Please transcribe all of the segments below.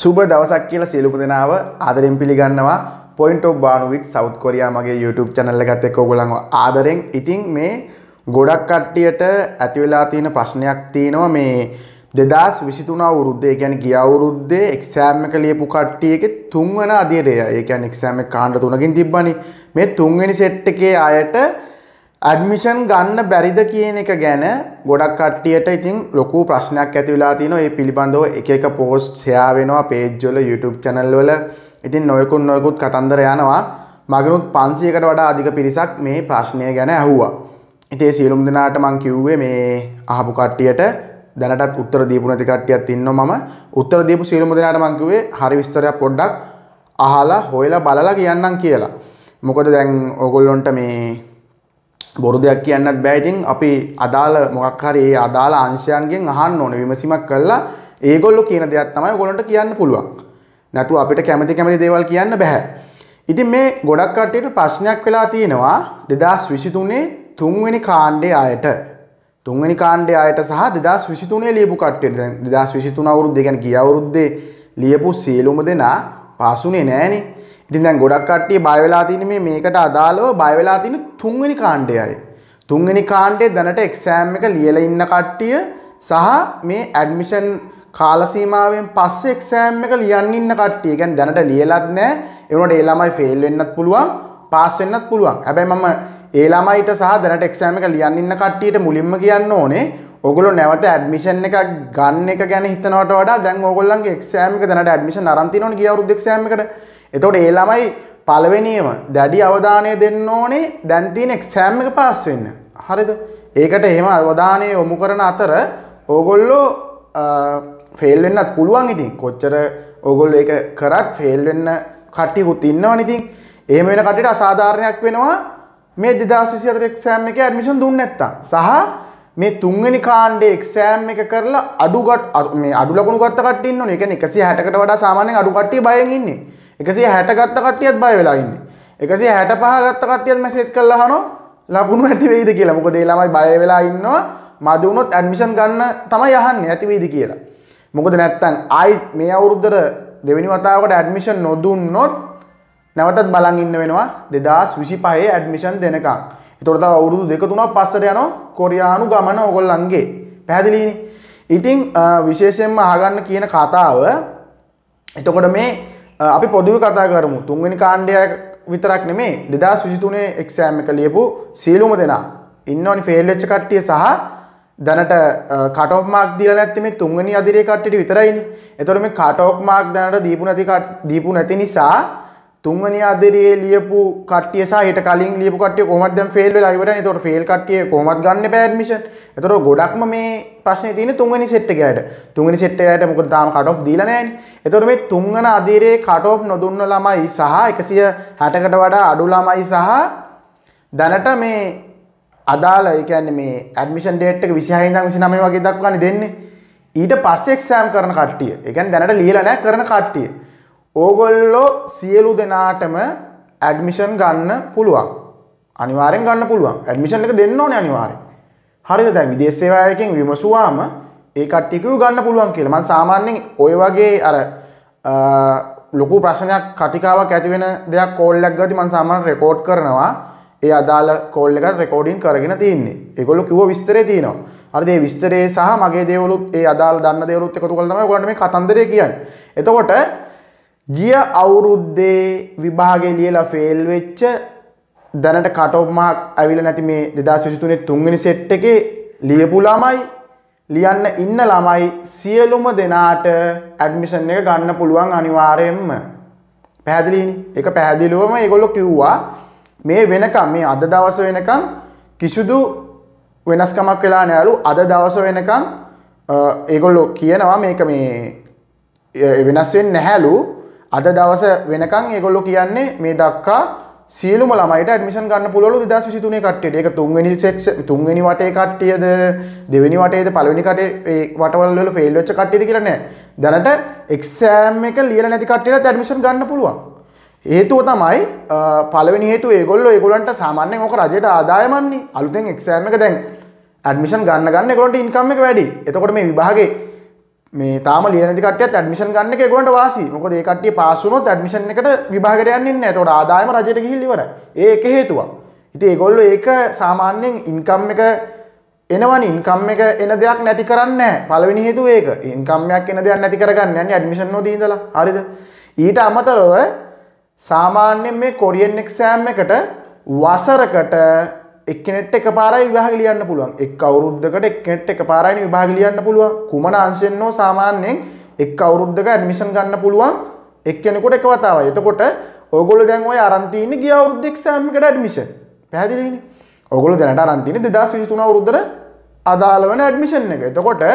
සුබ දවසක් කියලා සියලුම දෙනාව ආදරෙන් පිළිගන්නවා point of Banuwith south Korea මගේ YouTube channel එකත් එක්ක ඔයගොල්ලන්ව ආදරෙන්. ඉතින් මේ ගොඩක් කට්ටියට ඇති වෙලා තියෙන ප්‍රශ්නයක් තියෙනවා මේ 2023 අවුරුද්දේ කියන්නේ ගිය අවුරුද්දේ එක්සෑම් එක ලියපු කට්ටියගේ තුන්වන අධීරය. ඒ කියන්නේ එක්සෑම් එක කාණ්ඩ තුනකින් තිබ්බනේ. මේ තුන්වෙනි සෙට් එකේ අයට ඇඩ්මිෂන් ගන්න බැරිද කියන එක ගැන ගොඩක් කට්ටියට ඉතින් ලොකු ප්‍රශ්නයක් ඇති වෙලා තියෙනවා මේ පිළිබඳව එක එක පෝස්ට් ෂෙයා වෙනවා page වල YouTube channel වල ඉතින් නොයෙකුත් නොයෙකුත් කතන්දර යනවා මගනුත් 500කට වඩා අධික පිරිසක් මේ ප්‍රශ්නය ගැන ඇහුවා ඉතින් සියලුම දෙනාට මම කිව්වේ මේ අහපු කට්ටියට දැනටත් උත්තර දීපු නැති කට්ටියක් ඉන්නවා මම උත්තර දීපු සියලුම දෙනාට මම කිව්වේ හරි විස්තරයක් පොඩ්ඩක් අහලා හොයලා බලලා කියන්නම් කියලා මොකද දැන් ඕගොල්ලොන්ට මේ බොරු දෙයක් කියන්නත් බෑ ඉතින් අපි අදාළ මොකක් හරි ඒ අදාළ අංශයන්ගෙන් අහන්න ඕනේ විමසීමක් කළා ඒගොල්ලෝ කියන දේක් තමයි ඔයගොල්ලන්ට කියන්න පුළුවන් නැතු අපිට කැමති කැමති දේවල් කියන්න බෑ ඉතින් මේ ගොඩක් කට්ටියට ප්‍රශ්නයක් වෙලා තියෙනවා 2023 තුන්වෙනි කාණ්ඩේ ආයට තුන්වෙනි කාණ්ඩේ ආයට සහ 2023 ලියපු කට්ටියට දැන් 2023 අවුරුද්දේ කියන්නේ ගිය අවුරුද්දේ ලියපු සියලුම දෙනා පාසුනේ නෑනේ ඉතින් දැන් ගොඩක් කට්ටිය බය වෙලා තියෙන්නේ මේ මේකට අදාළව බය වෙලා තියෙන තුන්වෙනි කාණ්ඩයයි. තුන්වෙනි කාණ්ඩයේ දැනට එක්සෑම් එක ලියලා ඉන්න කට්ටිය සහ මේ ඇඩ්මිෂන් කාල සීමාවෙන් පස්සේ එක්සෑම් එක ලියන්න ඉන්න කට්ටිය. يعني දැනට ලියලත් නැහැ. ඒ උනට ඒ ළමයි ෆේල් වෙන්නත් පුළුවන්, පාස් වෙන්නත් පුළුවන්. හැබැයි මම ඒ ළමයිට සහ දැනට එක්සෑම් එක ලියන්න ඉන්න කට්ටියට මුලින්ම කියන්න ඕනේ ඔගොල්ලෝ නැවත ඇඩ්මිෂන් එක ගන්න එක ගැන හිතනවට වඩා දැන් ඕගොල්ලන්ගේ එක්සෑම් එක දැනට ඇඩ්මිෂන් අරන් තිනවනේ ගිය අවුරුද්දේ එක්සෑම් එකට. එතකොට ඒ ළමයි පළවෙනියම දැඩි අවධානය දෙන්න ඕනේ දැන් තියෙන එක්සෑම් එක පාස් වෙන්න. හරිද? ඒකට එහෙම අවධානය යොමු කරන අතර ඕගොල්ලෝ ෆේල් වෙන්නත් පුළුවන් ඉතින්. කොච්චර ඕගොල්ලෝ ඒක කරත් ෆේල් වෙන්න කට්ටියකුත් ඉන්නවනේ ඉතින්. එහෙම වෙන කට්ටියට අසාධාරණයක් වෙනවා මේ 2024 එක්සෑම් එකේ ඇඩ්මිෂන් දුන්නේ නැත්තම්. සහ මේ තුන්වෙනි කාණ්ඩේ එක්සෑම් එක කරලා අඩු මේ අඩු ලකුණු ගත්ත කට්ටිය ඉන්නවනේ. ඒ කියන්නේ 160කට වඩා සාමාන්‍යයෙන් අඩු කට්ටිය බයෙන් ඉන්නේ. එකසිේ හැට ගත්ත කටියත් බය වෙලාඉන්න එකසිේ හැට පහ ගත්ත කටියත් මැසේජ් කරලා හනෝ ලබුණු ඇතිවෙයිද කියලා මොකදේ ළමයි බය වෙලා ඉන්නවා මදවුණොත් ඇඩමිෂන් ගන්න තමයි යහන්න ඇතිවෙයිද කියලා මොකද නැත්තං අයි මේ අවුරුද්දර දෙවැනි වතාවට ඇඩමිෂන් නොදුන්නොත් නැවතත් බලන් ඉන්න වෙනවා දෙදස් විසි පහේ ඇඩමිෂන් දෙනකක් තොරතාව අවුරුදු දෙක තුනක් පස්සට යන කොරයානු ගමන ඔගොල්ලන්ගේ පැහැදිලිනි ඉතිං විශේෂයෙන්ම ආගන්න කියන කතාව එතකොට මේ අපි පොදුව කතා කරමු තුන්වෙනි කාණ්ඩයක් විතරක් නෙමේ දෙදස් විසිතුනේ එක්ෂෑම් එක ලියපු සියලුම දෙනා ඉන්න ඕනි ෆේල් වෙච්ච කට්ටිය සහ දැනට කටෝප් මාක් දීලා නැත්තේ මේ තුන්වෙනි අධිරේ කට්ටියට විතරයිනේ. එතකොට මේ කටෝප් මාක් දැනට දීපු නැති දීපු නැති නිසා තුන්වනි අදිරියේ ලියපු කට්ටිය සහ ඊට කලින් ලියපු කට්ටිය කොහොමද දැන් ෆේල් වෙලා ඉවරනේ. එතකොට ෆේල් කට්ටිය කොහොමද ගන්න බෑ ඇඩ්මිෂන්. එතකොට ගොඩක්ම මේ ප්‍රශ්නේ තියෙන්නේ තුන්වනි සෙට් එක යට. තුන්වනි සෙට් එක යට මොකද තාම කට් ඔෆ් දීලා නැහැනේ. එතකොට මේ තුන්වන අදිරියේ කට් ඔෆ් නොදුන්න ළමයි සහ 160කට වඩා අඩු ළමයි සහ දැනට මේ අදාළ ඒ කියන්නේ මේ ඇඩ්මිෂන් ඩේට් එක 26 ඉඳන් 29 වගේ දක්වානේ දෙන්නේ. ඊට පස්සේ එක්සෑම් කරන කට්ටිය. ඒ කියන්නේ දැනට ලියලා නැහැ කරන කට්ටිය. ඕගොල්ලෝ සියලු දෙනාටම ඇඩ්මිෂන් ගන්න පුළුවන් අනිවාරෙන් ගන්න පුළුවන් ඇඩමිෂන් එක දෙන්න ඕනේ අනිවාරෙන් හරිද දැන් විදේශ සේවායකින් විමසුවාම ඒ කට්ටියකු ගන්න පුළුවන් කියලා මම සාමාන්‍යයෙන් ওই වගේ අර ලොකු ප්‍රශ්නයක් කතිකාවක් ඇති වෙන දෙයක් කෝල් එකක් ගාදී මම සාමාන්‍යයෙන් රෙකෝඩ් කරනවා ඒ අදාළ කෝල් එකත් රෙකෝඩින් කරගෙන තියෙන්නේ ඒගොල්ලෝ කිව්ව විස්තරේ තියෙනවා හරිද මේ විස්තරේ සහ මගේ දේවලුත් ඒ අදාළ දන්න දේවලුත් එකතු කරලා තමයි ඔයගොල්ලන්ට මේ කතන්දරය කියන්නේ එතකොට ගිය අවුරුද්දේ විභාගේ ලියලා ෆේල් වෙච්ච දැනට කටෝප් මහක් ඇවිල්ලා නැති මේ 2023 තුන්වෙනි සෙට් එකේ ලියපු ළමයි ලියන්න ඉන්න ළමයි සියලුම දෙනාට ඇඩ්මිෂන් එක ගන්න පුළුවන් අනිවාර්යයෙන්ම පැහැදිලිනේ ඒක පැහැදිලිවම ඒගොල්ලෝ කිව්වා මේ වෙනකම් මේ අද දවස වෙනකම් කිසිදු වෙනස්කමක් වෙලා නැලු අද දවස වෙනකම් ඒගොල්ලෝ කියනවා මේක මේ වෙනස් වෙන්නේ නැහැලු අද දවස වෙනකන් ඒගොල්ලෝ කියන්නේ මේ දක්වා සියලුම ළමයිට ඇඩ්මිෂන් ගන්න පුළුවන්ලු 2023 කට්ටියට. ඒක තුන්වෙනි සෙක්ෂන් තුන්වෙනි වටේ කට්ටියද දෙවෙනි වටේද පළවෙනි කටේ ඒ වටවල් වල ෆේල් වෙච්ච කට්ටියද කියලා නෑ. දැනට එක්සෑම් එක ලියලා නැති කට්ටියටත් ඇඩ්මිෂන් ගන්න පුළුවන්. හේතුව තමයි පළවෙනි හේතුව ඒගොල්ලෝ ඒගොල්ලන්ට සාමාන්‍යයෙන් ඕක රජයට ආදායමන්නේ. අලුතෙන් එක්සෑම් එක දැන් ඇඩ්මිෂන් ගන්න ගන්න ඒගොල්ලන්ට ඉන්කම් එක වැඩි. එතකොට මේ විභාගේ මේ තාම ලියනති කට්ටියත් ඇඩ්මිෂන් ගන්න එක ඒගොල්ලන්ට වාසි. මොකද ඒ කට්ටිය පාස් වුණොත් ඇඩ්මිෂන් එකට විභාගයට යන්නේ නැහැ. ඒතකොට ආදායම රජයට ගිහින් ඉවරයි. ඒක හේතුවක්. ඉතින් ඒගොල්ලෝ ඒක සාමාන්‍යයෙන් ඉන්කම් එක එනවනේ ඉන්කම් එක එන දෙයක් නැති කරන්නේ නැහැ. පළවෙනි හේතුව ඒක. ඉන්කම් එකක් එන දෙයක් නැති කරගන්න යන්නේ ඇඩ්මිෂන් නොදී ඉඳලා. හරිද? ඊට අමතරව සාමාන්‍යයෙන් මේ කොරියන් එක්සෑම් එකට වසරකට එක්කෙනෙට එක පාරයි විභාග ලියන්න පුළුවන් එක් අවුරුද්දකට එක්කෙනෙට එක පාරයි විභාග ලියන්න පුළුවන් කුමන අංශයෙන් හෝ සාමාන්‍යයෙන් එක් අවුරුද්දක ඇඩ්මිෂන් ගන්න පුළුවන් එක්කෙනෙකුට එක වතාවයි එතකොට ඔයගොල්ලෝ දැන් ওই අරන් තියෙන්නේ ගිය අවුරුද්දේ එක්සෑම් එකට ඇඩ්මිෂන් පැහැදිලිනේ ඔයගොල්ලෝ දැනට අරන් තියෙන්නේ 2023 අවුරුද්දට අදාළ වෙන ඇඩ්මිෂන් එක එතකොට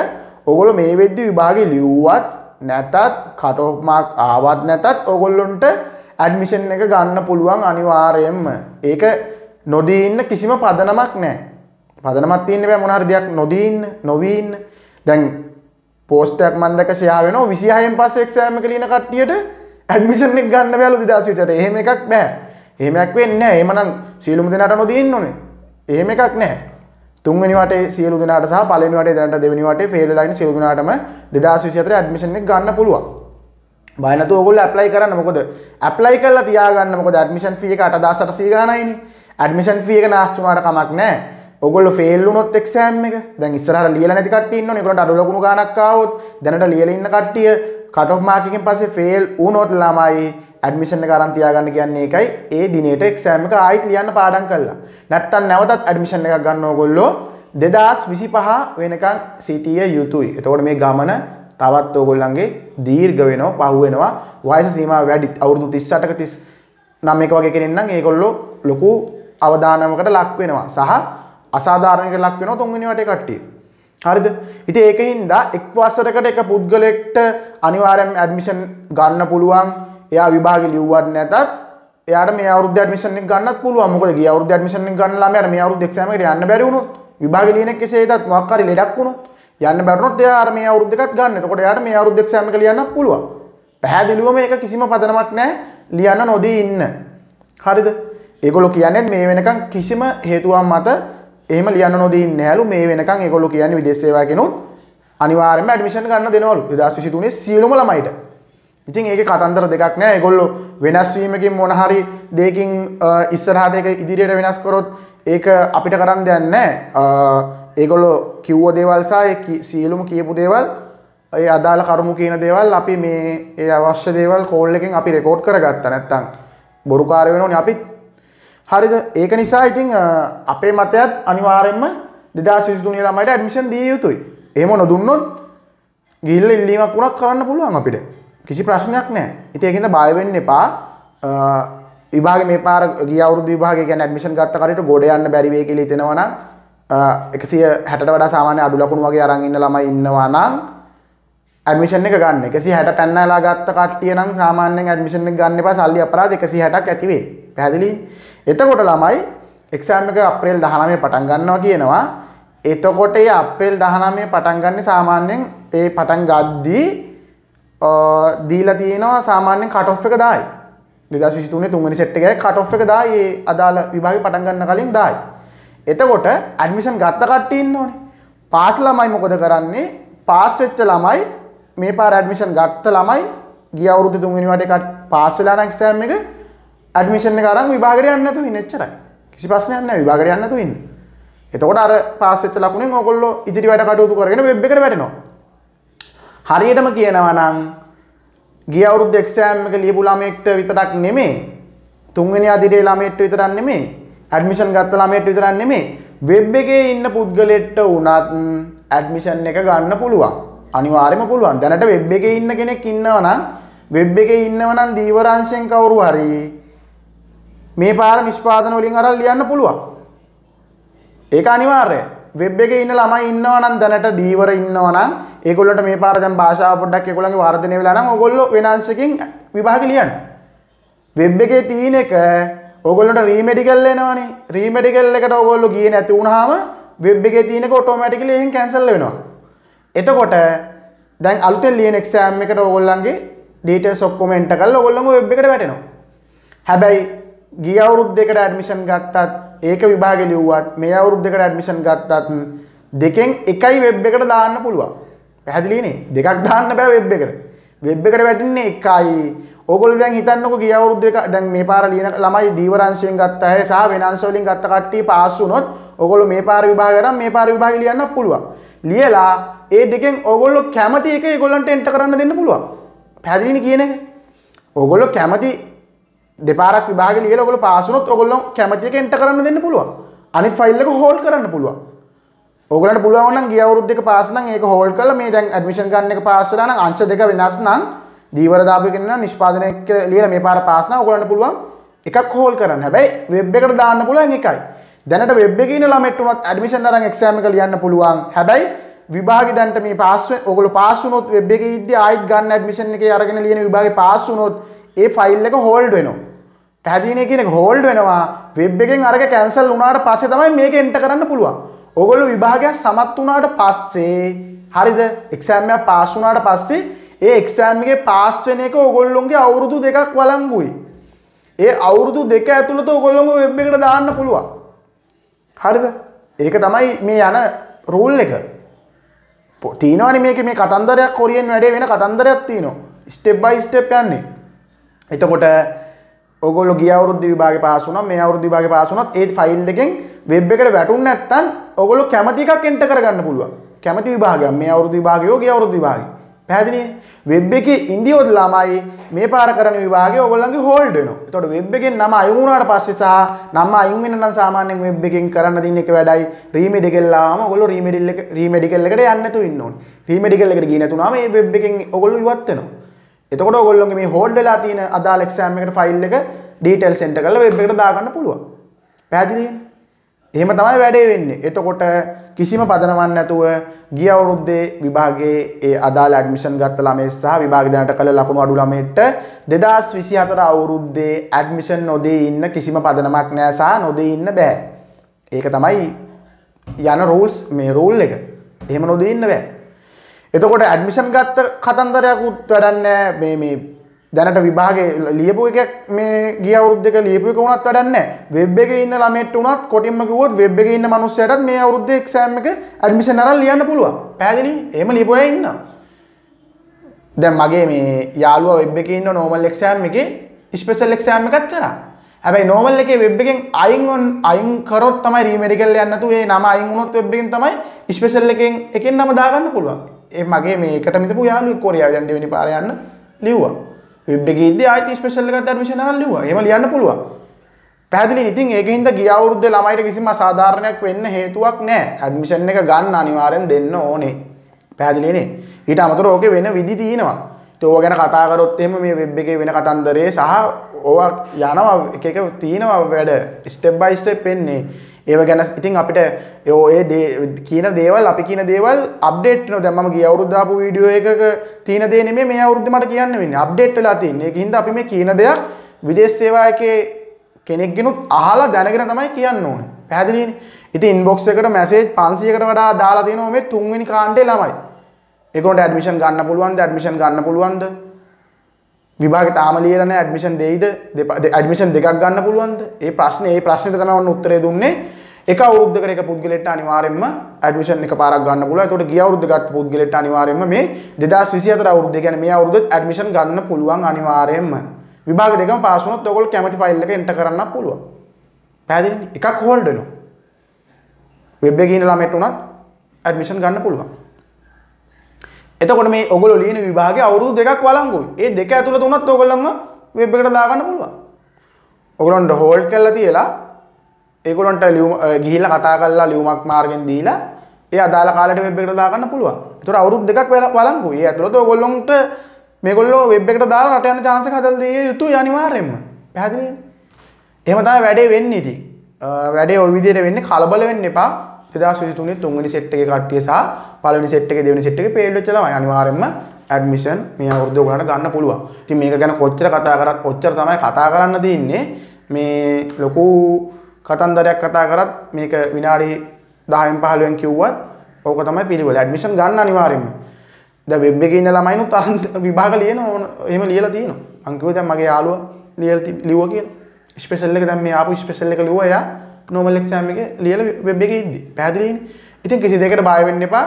ඔයගොල්ලෝ මේ වෙද්දි විභාගේ ලියුවත් නැතත් කට ඔෆ් මාක් ආවත් නැතත් ඔයගොල්ලන්ට ඇඩ්මිෂන් එක ගන්න පුළුවන් අනිවාර්යයෙන්ම ඒක නොදී ඉන්න කිසිම පදනමක් නැහැ. පදනමක් තියෙන්න බෑ මොන හරි දෙයක් නොදී ඉන්න, නොවී ඉන්න. දැන් පෝස්ට් එකක් මම දැක ෂෙයා වෙනවා 26න් පස්සේ එක්සෑම් එක ලියන කට්ටියට ඇඩ්මිෂන් එක ගන්න බෑලු 2020ට. එහෙම එකක් බෑ. එහෙමයක් වෙන්නේ නැහැ. එහෙමනම් සියලුම දෙනාට නොදී ඉන්න ඕනේ. එහෙම එකක් නැහැ. තුන්වෙනි වටේ සියලු දෙනාට සහ පළවෙනි වටේ දැනට දෙවෙනි වටේ ෆේල් වෙලා ඉන්න සියලු දෙනාටම 2024 ඇඩ්මිෂන් එක ගන්න පුළුවන්. බය නැතුව ඕගොල්ලෝ ඇප්ලයි කරන්න. මොකද ඇප්ලයි කරලා තියාගන්න. මොකද ඇඩ්මිෂන් ෆී එක 8800 ගාණයිනේ. ඇඩමිෂන් ෆී එක නාස්ති වුණාට කමක් නැහැ. ඔගොල්ලෝ ෆේල් වුණොත් එක්සෑම් එක දැන් ඉස්සරහට ලියලා නැති කට්ටිය ඉන්නවනේ. ඒගොල්ලන්ට අඩු ලකුණු ගාණක් ආවොත් දැනට ලියලා ඉන්න කට්ටිය කට් ඔෆ් මාක් එකෙන් පස්සේ ෆේල් වුණොත් ළමයි ඇඩමිෂන් එක අරන් තියාගන්න කියන්නේ ඒකයි. ඒ දිනේට එක්සෑම් එක ආයෙත් ලියන්න පාඩම් කළා. නැත්තම් නැවතත් ඇඩමිෂන් එකක් ගන්න ඕගොල්ලෝ 2025 වෙනකන් සිටිය යුතුයි. එතකොට මේ ගමන තවත් ඕගොල්ලන්ගේ දීර්ඝ වෙනවා, පහු වෙනවා. වයස සීමාව වැඩි. අවුරුදු 38ක 39 වගේ කෙනෙක් නම් ඒගොල්ලෝ ලොකු අවදානමකට ලක් වෙනවා සහ අසාධාරණයකට ලක් වෙනවා තුන්වෙනි වටේ කට්ටිය. හරිද? ඉතින් ඒකින් දා එක් වසරකට එක පුද්ගලෙක්ට අනිවාර්යෙන් ඇඩ්මිෂන් ගන්න පුළුවන්. එයා විභාගෙ ලිව්වත් නැතත් එයාට මේ අවුරුද්දේ ඇඩ්මිෂන් එක ගන්නත් පුළුවන්. මොකද ගිය අවුරුද්දේ ඇඩ්මිෂන් එක ගන්න ළමයාට මේ අවුරුද්දේ එක්සෑම් එකට යන්න බැරි වුණොත් විභාගෙ ලියන එක කෙසේ වෙතත් මොකක් හරි ලෙඩක් වුණොත් යන්න බැරුණොත් එයා අර මේ අවුරුද්ද එකත් ගන්න. එතකොට එයාට මේ අවුරුද්දේ එක්සෑම් එක ලියන්නත් පුළුවන්. පැහැදිලිවම ඒක කිසිම පදනමක් නැහැ. ලියන්න නොදී ඉන්න. හරිද? ඒගොල්ලෝ කියන්නේ මේ වෙනකන් කිසිම හේතුවක් මත එහෙම ලියන්න නොදී නෑලු මේ වෙනකන් ඒගොල්ලෝ කියන්නේ විදේශ සේවා කෙනුත් අනිවාර්යයෙන්ම ඇඩ්මිෂන් ගන්න දෙනවලු 2023 සියලුම ළමයිට. ඉතින් ඒකේ කතන්දර දෙකක් නෑ. ඒගොල්ලෝ වෙනස් වීමකින් මොන හරි දෙයකින් ඉස්සරහට ඒක ඉදිරියට වෙනස් කරොත් ඒක අපිට කරන්න දෙයක් නෑ. ඒගොල්ලෝ කිව්ව දේවල් සහ සියලුම කියපු දේවල් ඒ අදාළ කරුණු කියන දේවල් අපි මේ ඒ අවශ්‍ය දේවල් කෝල් එකෙන් අපි රෙකෝඩ් කරගත්තා නැත්තම් බොරු කාරය වෙනෝනේ අපිත් හරිද ඒක නිසා ඉතිං අපේ මතයත් අනිවාරෙන්ම දෙදා සිතුනිය ළමයිට ඇඩමිෂන් දිය යුතුයි ඒම නොදුන්නොත් ගිල්ල ඉල්ලීමක් වුණක් කරන්න පුළුවන් අපිට කිසි ප්‍රශ්නයක් නෑ ඉති ඒකෙද බයවෙන්න එපා විභාග මේ පාර ගියවරු විභාග ගැන ඇඩමිෂන් ගත්ත කරට ගොඩ යන්න බැරිවේ කියල තෙනවන එකසිය හැට වඩා සාමාන්‍ය අඩු ලකුණු වගේ අරංඉන්න ළම ඉන්නවා නම් ඇඩමිෂන් එක ගන්න එකසි හැට පැන්නලා ගත්ත කට්ටිය නම් සාමාන්‍යෙන් ඇඩමිෂන් ගන්න පා සල්ලි අපරාධ එකසි හැටක් ඇතිවේ පැදිලී එතකොට ළමයි එක්සෑම් එක අප්‍රේල් 19 පටන් ගන්නවා කියනවා. එතකොට ඒ අප්‍රේල් 19 පටන් ගන්නේ සාමාන්‍යයෙන් ඒ පටන් ගද්දී දීලා තියෙනවා සාමාන්‍යයෙන් කට් ඔෆ් එක දායි. 2023 තුන්වෙනි සෙට් එකේ කට් ඔෆ් එක දායි ඒ අදාළ විභාගේ පටන් ගන්න කලින් දායි. එතකොට ඇඩ්මිෂන් ගත්ත කට්ටිය ඉන්න ඕනේ. පාස් ළමයි මොකද කරන්නේ? පාස් වෙච්ච ළමයි මේ පාර ඇඩ්මිෂන් ගත්ත ළමයි ගිය අවුරුද්දේ තුන්වෙනි වටේ පාස් වෙලා නම් එක්සෑම් එක ඇඩමිෂන් කරන් විභාගට යන්නතු ඉන්නච්චරයි කිසි පස්සනයක් නැහැ විභාගට යන්නතු ඉන්න එතකොට අර පාස් වෙච්ච ලකුණෙන් ඕගොල්ලෝ ඉදිරි වැඩ කටයුතු කරගෙන වෙබ් එකට වැටෙනවා හරියටම කියනවා නම් ගිය අවුරුද්ද එක්සෑම් එක ලියපු ළමයෙක්ට විතරක් නෙමෙයි තුන්වෙනි අධිරේ ළමයෙක්ට විතරක් නෙමෙයි ඇඩ්මිෂන් ගත්ත ළමයෙක්ට විතරක් නෙමෙයි වෙබ් එකේ ඉන්න පුද්ගලෙක්ට උනත් ඇඩ්මිෂන් එක ගන්න පුළුවන් අනිවාර්යයෙන්ම පුළුවන් දැනට වෙබ් එකේ ඉන්න කෙනෙක් ඉන්නවා නම් වෙබ් එකේ ඉන්නව නම් දීවරංශයෙන් කවුරු හරි මේ පාර නිෂ්පාදන වලින් අරන් ලියන්න පුළුවන්. ඒක අනිවාර්යයි. වෙබ් එකේ ඉන්න ළමයි ඉන්නවා නම් දැනට දීවර ඉන්නවා නම් ඒගොල්ලන්ට මේ පාර දැන් භාෂාව පොඩ්ඩක් ඒගොල්ලන්ගේ වර්ධනය වෙලා නම් ඕගොල්ලෝ වෙනංශකින් විභාග ලියන්න. වෙබ් එකේ තියෙන එක ඕගොල්ලන්ට රීමෙඩිකල් එනවනේ. රීමෙඩිකල් එකට ඕගොල්ලෝ ගියේ නැති වුනහම වෙබ් එකේ තියෙන එක ඔටෝමැටිකලි එහෙන් කැන්සල් වෙනවා. එතකොට දැන් අලුතෙන් ලියන එක්සෑම් එකට ඕගොල්ලන්ගේ ඩීටේල්ස් ඔක්කොම එන්ටර් කරලා ඕගොල්ලන්ගේ වෙබ් එකට වැටෙනවා. හැබැයි ගිය අවුරුද්දේකට ඇඩ්මිෂන් ගත්තත් ඒක විභාගෙ ලිව්වත් මේ අවුරුද්දේකට ඇඩ්මිෂන් ගත්තත් දෙකෙන් එකයි වෙබ් එකට දාන්න පුළුවන්. පැහැදිලිනේ? දෙකක් දාන්න බෑ වෙබ් එකට. වෙබ් එකට වැටෙන්නේ එකයි. ඕගොල්ලෝ දැන් හිතන්නකෝ ගිය අවුරුද්දේක දැන් මේ පාර ලියන ළමයි දීවරංශයෙන් ගත්ත අය සහ වෙනංශ වලින් ගත්ත කට්ටිය පාස් වුණොත් ඕගොල්ලෝ මේ පාර විභාගය නම් මේ පාර විභාගෙ ලියන්න පුළුවන්. ලියලා ඒ දෙකෙන් ඕගොල්ලෝ කැමති එක ඒගොල්ලන්ට එන්ටර් කරන්න දෙන්න පුළුවන්. පැහැදිලිනේ කියන එක? ඕගොල්ලෝ කැමති දෙපාරක් විභාග ලියලා ඔයගොල්ලෝ පාස් වුණොත් ඔයගොල්ලෝ කැමති එක එන්ටර් කරන්න දෙන්න පුළුවන්. අනිත් ෆයිල් එක හෝල්ඩ් කරන්න පුළුවන්. ඔයගොල්ලන්ට පුළුවන් නම් ගිය අවුරුද්ද එක පාස් නම් ඒක හෝල්ඩ් කරලා මේ දැන් ඇඩ්මිෂන් ගන්න එක පාස් වෙලා නම් අංශ දෙක වෙනස් නම් දීවර දාපු කෙනා නිෂ්පාදනයක් ලියලා මේ පාර පාස් නම් ඔයගොල්ලන්ට පුළුවන් එකක් හෝල් කරන්න. හැබැයි වෙබ් එකට දාන්න පුළුවන් එකයි. දැනට වෙබ් එකේ ඉන්න ළමෙක් උනත් ඇඩ්මිෂන් අරන් එක්සෑම් එක ලියන්න පුළුවන්. හැබැයි විභාගෙ දැන්ට මේ පාස් ඔයගොල්ලෝ පාස් වුණොත් වෙබ් එකේ ඉද්දී ආයෙත් ගන්න ඇඩ්මිෂන් එකේ අරගෙන ලියන විභාගේ පාස් වුණොත් ඒ ෆයිල් එක හෝල්ඩ් වෙනවා. පැදිනේ කියෙනෙ හෝල්ඩ් වෙනවා වෙබ් එකෙන් අරග කැන්සල් වනාට පස්සේ තමයි මේක එන්ට කරන්න පුළුවන් ඔගොල්ලු විභාගයක් සමත් වනාට පස්සේ හරිද එක්සෑම්ය පාස් වනාට පස්සේ ඒ එක්සෑම්ගේ පාස් වෙන එක ඔගොල්ලොන්ගේ අවුරුදු දෙකක් වලංගුයි ඒ අවුරුදු දෙක ඇතුළත ඔගොල්ලොම වෙබ් එකට දාන්න පුළුවන්. හරිද? ඒක තමයි මේ යන රූල් එක. තියෙනවනේ මේකේ මේ කතන්දරයක් කොරියෙන් වැඩේ වෙන කතන්දරයක් තියෙනවා. ස්ටෙප් බයි ස්ටෙප් යන්නේ. එතකොට ඔගොල්ලෝ ගිය අවුරුද්ද විභාගේ පාස් වුණා මේ අවුරුද්ද විභාගේ පාස් වුණත් ඒ ෆයිල් එකෙන් වෙබ් එකට වැටුනේ නැත්නම් ඔගොල්ලෝ කැමති එකක් එන්ටර් කරගන්න පුළුවන් කැමති විභාගයක් මේ අවුරුද්ද විභාගයෝ ගිය අවුරුද්ද විභාගේ පැහැදිලිනේ වෙබ් එකේ ඉන්දියෝද ළමයි මේ පාර කරන විභාගේ ඔයගොල්ලන්ගේ හෝල්ඩ් වෙනවා. එතකොට වෙබ් එකෙන් නම අයින් වුණාට පස්සේ සහ නම අයින් වෙන නම් සාමාන්‍යයෙන් වෙබ් එකෙන් කරන්න දින එක වැඩයි. රීමෙඩිකල් ආවම ඔයගොල්ලෝ රීමෙඩිකල් එක රීමෙඩිකල් එකට යන්න නැතුව ඉන්න ඕනේ. රීමෙඩිකල් එකට ගියේ නැතුණාම මේ වෙබ් එකෙන් ඔයගොල්ලෝ ඉවත් වෙනවා. එතකොට ඔයගොල්ලෝගේ මේ හෝල්ඩ් වෙලා තියෙන අදාළ එක්සෑම් එකට ෆයිල් එක ඩීටේල් සෙන්ටර් කරලා වෙබ් එකට දාගන්න පුළුවන්. පැහැදිලිද? එහෙම තමයි වැඩේ වෙන්නේ. එතකොට කිසිම පදනමක් නැතුව ගිය අවුරුද්දේ විභාගයේ ඒ අදාළ ඇඩ්මිෂන් ගත්ත ළමයි සහ විභාග දැනට කළ ලකුණු අඩු ළමයිට 2024 අවුරුද්දේ ඇඩ්මිෂන් නොදී ඉන්න කිසිම පදනමක් නැහැ සහ නොදී ඉන්න බෑ. ඒක තමයි යන රූල්ස් මේ රූල් එක. එහෙම නොදී ඉන්න බෑ. එතකොට ඇඩ්මිෂන් ගත්ත කතන්දරයක් උත් වැඩන්න මේ මේ දැනට විභාගේ ලියපු එකක් මේ ගිය අවුරුද්දක ලියපු එක වුණත් වැඩක් නැහැ. වෙබ් එකේ ඉන්න ළමයට උනත් කොටින්ම කිව්වොත් වෙබ් එකේ ඉන්න මිනිස්සයාටත් මේ අවුරුද්දේ එක්සෑම් එක ඇඩ්මිෂන් අරන් ලියන්න පුළුවන්. පැහැදිලි? එහෙම ලියපු අය ඉන්නවා. දැන් මගේ මේ යාළුවා වෙබ් එකේ ඉන්න normal exam එකේ special exam එකක් කරා. හැබැයි normal එකේ වෙබ් එකෙන් අයින් on අයින් කරොත් තමයි remedial යන්න නැතුව ඒ නම අයින් වුණොත් වෙබ් එකෙන් තමයි special එකෙන් එකෙන් නම දාගන්න පුළුවන්. ඒ මගේ මේකට මිතපු යාලු කොරියාව දැන් දෙවෙනි පාර යන්න ලිව්වා. වෙබ් එකේ ඉද්දී IT ස්පෙෂල් එකකට ඇඩ්මිෂන් අරන් ලිව්වා. එහෙම ලියන්න පුළුවන්. පැහැදිලි ඉතින් ඒකින්ද ගිය අවුරුද්දේ ළමයිට කිසිම අසාධාරණයක් වෙන්න හේතුවක් නැහැ. ඇඩ්මිෂන් එක ගන්න අනිවාර්යෙන් දෙන්න ඕනේ. පැහැදිලි නේ? ඊට අමතරව ඕකේ වෙන විදි තියෙනවා. ඉතින් ඕවා ගැන කතා කරොත් එහෙම මේ වෙබ් එකේ වෙන කතන්දරේ සහ ඕවා යනවා එක එක තියෙනවා වැඩ ස්ටෙප් බයි ස්ටෙප් එන්නේ. ඒව ගැන ඉතින් අපිට ඒ දේ කියන දේවල් අපි කියන දේවල් අප්ඩේට් වෙනවා දැන් මම ගිය අවුරුද්ද ආපු වීඩියෝ එකක තියෙන දේ නෙමෙයි මේ අවුරුද්ද මට කියන්න වෙන්නේ අප්ඩේට් වෙලා තියෙන. ඒකින්ද අපි මේ කියන දේක් විදේශ සේවායකේ කෙනෙක්ගෙනුත් අහලා දැනගෙන තමයි කියන්න ඕනේ. පැහැදිලිනේ. ඉතින් ඉන්බොක්ස් එකට මැසේජ් 500කට වඩා දාලා තියෙනවා මේ තුන්වෙනි කාණ්ඩේ ළමයි. ඒගොල්ලන්ට ඇඩ්මිෂන් ගන්න පුළුවන්ද? ඇඩ්මිෂන් ගන්න පුළුවන්ද? විභාග තාම ලියලා නැහැ ඇඩ්මිෂන් දෙයිද ඇඩ්මිෂන් දෙකක් ගන්න පුළුවන්ද ඒ ප්‍රශ්නේ ඒ ප්‍රශ්නෙට තමයි ඔන්න උත්තරේ දුන්නේ එක අවුරුද්දකට එක පුද්ගලෙට අනිවාර්යයෙන්ම ඇඩ්මිෂන් එක පාරක් ගන්න පුළුවන්. ඒතකොට ගිය අවුරුද්ද ගත්ත පුද්ගලෙට අනිවාර්යයෙන්ම මේ 2024 අවුරුද්ද කියන්නේ මේ අවුරුද්දත් ඇඩ්මිෂන් ගන්න පුළුවන් අනිවාර්යයෙන්ම. විභාග දෙකම පාස් වුණොත් ඔයගොල්ලෝ කැමති ෆයිල් එක එන්ටර් කරන්න පුළුවන්. පැහැදිලිද? එකක් හෝල්ඩ් වෙනවා. වෙබ් එකේ ඉන්න ළමයට උනත් ඇඩ්මිෂන් ගන්න පුළුවන්. එතකොට මේ ඔගොල ලියන විභාග අවුරුදු දෙකක් වලංගුයි ඒ දෙක ඇතුළ තුනත් ඔගොල්ලන්ම වෙබ් එකට දාගන්න පුළුවන් ඔගොලන්ට හෝල්ඩ් කරලා තියලා ඒගොලන්ට ගිහිල කතා කරලා ලියුමක් මාර්ගෙන් දීලා ඒ අදාළ කාලට වෙබ් එකට දාගන්න පුළුවන් ඒතර අවුරුදු දෙකක් වලංගුයි ඒ ඇතුළත ඔගොල්ලොන්ට මේගොල්ලෝ වෙබ් එකට දාලා රට යන chance එක හදලා දෙය යුතුයි අනිවාර්යයෙන්ම පැහැදිලිද එහෙම තමයි වැඩේ වෙන්නේ ඉතින් වැඩේ ওই විදිහට වෙන්නේ කලබල වෙන්න එපා 2023 තුන්වෙනි සෙට් එකේ කට්ටිය සහ පළවෙනි සෙට් එකේ දෙවෙනි සෙට් එකේ ෆේල් වෙච්ච ළමයි අනිවාර්යයෙන්ම ඇඩ්මිෂන් මේ අවුරුද්දේ ඔයගලන්ට ගන්න පුළුවන්. ඉතින් මේක ගැන කොච්චර කතා කරත් ඔච්චර තමයි කතා කරන්න තියෙන්නේ. මේ ලොකු කතන්දරයක් කතා කරත් මේක විනාඩි 10න් 15න් කිව්වත් ඕක තමයි පිළිවෙල. ඇඩ්මිෂන් ගන්න අනිවාර්යෙන්ම. දැන් වෙබ් එකේ ඉන්න ළමයිනුත් විභාග ලියන ඕන එහෙම ලියලා තියෙනවා. මං කිව්වා දැන් මගේ යාළුවා ලියලා ලිව්වා කියලා. ස්පෙෂල් එක දැන් මේ ආපු ස්පෙෂල් එක ලිව්වා එයා නොමල් එක්ෂෑම එක ලියල වෙබ් එක ඉද්දි පැදිලීන් ඉතින් කිසි දෙකට බයවෙන්න එපා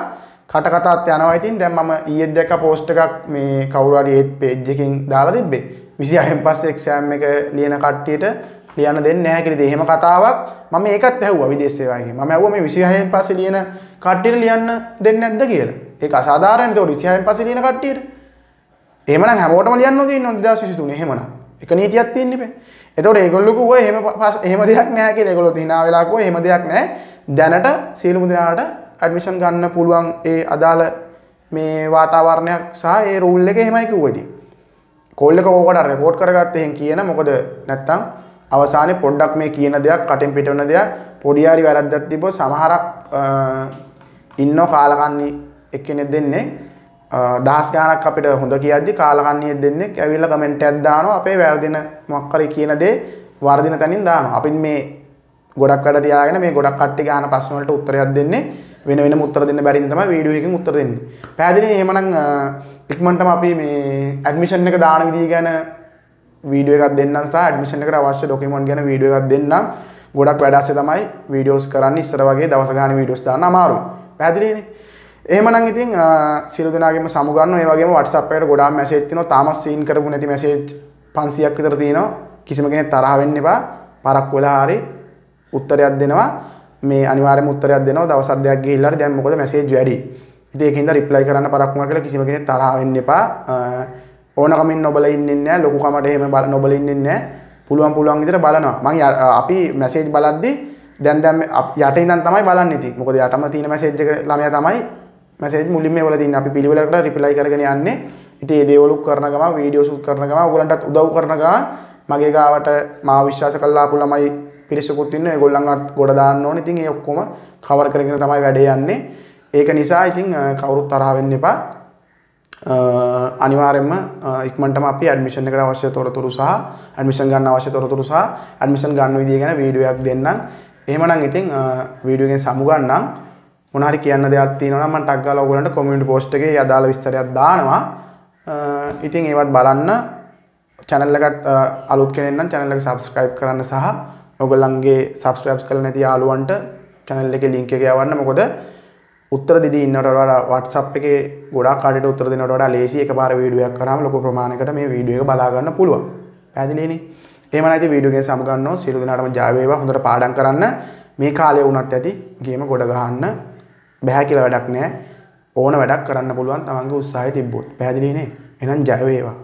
කට කතාත් යනවයිතින් දැම් ම ඒත් දැක පෝස්ට එකක් මේ කවුරට ඒත් පේජ්ජකින් දාලා තිබ්බේ විසි අහෙන් පස්ස එක්ෂෑම් එක ලියන කට්ටියට ලියන දෙන්න හැකිරි දෙහෙම කතාවක් මම ඒකත් ඇහුව විදේශේවාගේ ම ඇව මේ විසිහයෙන් පස ලියන කට්ටිට ලියන්න දෙන්න ඇද කියලා ඒ අසාධාරනතෝ විසිහයෙන් පස ලියන කට්ටියට එමන හැමෝටම ලියන්න දී නොදදා සිතුන හෙමනා එක නීතියක් තියෙන්න බෑ. එතකොට ඒගොල්ලෝ කිව්වා එහෙම එහෙම දෙයක් නෑ කියලා. ඒගොල්ලෝ තිනා වෙලා කිව්වා එහෙම දෙයක් නෑ. දැනට සියලුම දෙනාට ඇඩ්මිෂන් ගන්න පුළුවන් ඒ අදාළ මේ වාතාවරණයක් සහ ඒ රූල් එක එහෙමයි කිව්වා ඉතින්. කෝල් එක ඕකට රෙකෝඩ් කරගත්ත එහෙන් කියන මොකද නැත්තම් අවසානයේ පොඩ්ඩක් මේ කියන දෙයක් කටින් පිට වෙන දෙයක් පොඩි හරි වැරද්දක් තිබ්බොත් සමහරක් ඉන්න කාලකන්ණි එක්කෙනෙක් දෙන්නේ දහස් ගානක් අපිට හොඳ කියද්දි කාලකන්ණියෙක් දෙන්නෙක් ඇවිල්ලා කමෙන්ට් එකක් දානවා අපේ වැරදින මොකක් හරි කියන දේ වර්ධින තැනින් දානවා. අපින් මේ ගොඩක් වැඩ තියාගෙන මේ ගොඩක් කට්ටිය ගන්න ප්‍රශ්න වලට උත්තරයක් දෙන්නේ වෙන වෙනම උත්තර දෙන්න බැරි නිසා තමයි වීඩියෝ එකකින් උත්තර දෙන්නේ. පැහැදිලිනේ එහෙමනම් ඉක්මනටම අපි මේ ඇඩ්මිෂන් එක දාන විදිය ගැන වීඩියෝ එකක් දෙන්නම් සහ ඇඩ්මිෂන් එකට අවශ්‍ය ඩොකියුමන්ට් ගැන වීඩියෝ එකක් දෙන්නම්. ගොඩක් වැඩ තමයි වීඩියෝස් කරන්න ඉස්සර වගේ දවස ගාන වීඩියෝස් දාන්න අමාරුයි. පැහැදිලිනේ? එහෙමනම් ඉතින් සියලු දෙනාගේම සමුගන්න ඒ වගේම WhatsApp එකට ගොඩාක් මැසේජ් තියෙනවා තාම සීන් කරපු නැති මැසේජ් 500ක් විතර තියෙනවා කිසිම කෙනෙක් තරහ වෙන්න එපා පරක් වෙලා හරි උත්තරයක් දෙනවා මේ අනිවාර්යයෙන්ම උත්තරයක් දෙනවා දවස් අධ්‍යයක් ගිහිල්ලා හරි දැන් මොකද මැසේජ් වැඩි ඉතින් ඒකින්ද රිප්ලයි කරන්න පරක්කම කියලා කිසිම කෙනෙක් තරහ වෙන්න එපා ඕන කමින් නොබල ඉන්නේ නැහැ ලොකු කමට එහෙම බල නොබල ඉන්නේ නැහැ පුළුවන් පුළුවන් විදිහට බලනවා මම අපි මැසේජ් බලද්දි දැන් දැන් යට ඉඳන් තමයි බලන්නේ ඉතින් මොකද යටම තියෙන මැසේජ් එක ළමයා තමයි මැසේජ් මුලින්ම ඒවල තියෙන අපි පිළිවෙලකට රිප්ලයි කරගෙන යන්නේ. ඉතින් මේ දේවලුත් කරන ගමන් වීඩියෝ ෂූට් කරන ගමන් ඔයගලන්ටත් උදව් කරන ගමන් මගේ ගාවට මාව විශ්වාස කරලා ආපු ළමයි පිරිසකුත් ඉන්න ඒගොල්ලන්වත් ගොඩ දාන්න ඕනේ. ඉතින් ඒ ඔක්කොම කවර් කරගෙන තමයි වැඩේ යන්නේ. ඒක නිසා ඉතින් කවුරුත් තරහ වෙන්න එපා. අනිවාරෙන්ම ඉක්මටම අපි ඇඩමිෂන් එකට අවශ්‍ය තොරතුරු සහ ඇඩමිෂන් ගන්න අවශ්‍ය තොරතුරු සහ ඇඩමිෂන් ගන්න විදිහ ගැන වීඩියෝයක් දෙන්නම්. එහෙමනම් ඉතින් වීඩියෝ එකෙන් සමුගන්නම්. මොනාරි කියන්න දෙයක් තියෙනවා නම් මම ටග් ගාලා ඔයගලන්ට කොමියුනිටි පෝස්ට් එකේ අදාළ විස්තරයක් දානවා. ඉතින් ඒවත් බලන්න channel එකත් අලුත් කෙනෙක් නම් channel එක subscribe කරන්න සහ ඔයගලන්ගේ subscribe කරලා නැති යාළුවන්ට channel එකේ link එක යවන්න. මොකද උත්තර දෙදී ඉන්නවට වඩා WhatsApp එකේ ගොඩාක් කාටට උත්තර දෙනවට වඩා ලේසි එකපාර වීඩියෝ එකක් කරාම ලොකු ප්‍රමාණයකට මේ වීඩියෝ එක බලා ගන්න පුළුවන්. පැහැදිලිනේ? එහෙම නැති වීඩියෝ ගේම් සමගන්නෝ සියලු දෙනාටම ජය වේවා හොඳට පාඩම් කරන්න. මේ කාලේ වුණත් ඇති ගේම ගොඩ ගහන්න බැහැ කියලා වැඩක් නෑ ඕන වැඩක් කරන්න පුළුවන් තමන්ගේ උත්සාහය තිබ්බොත් පැහැදිලිනේ එහෙනම් ජය වේවා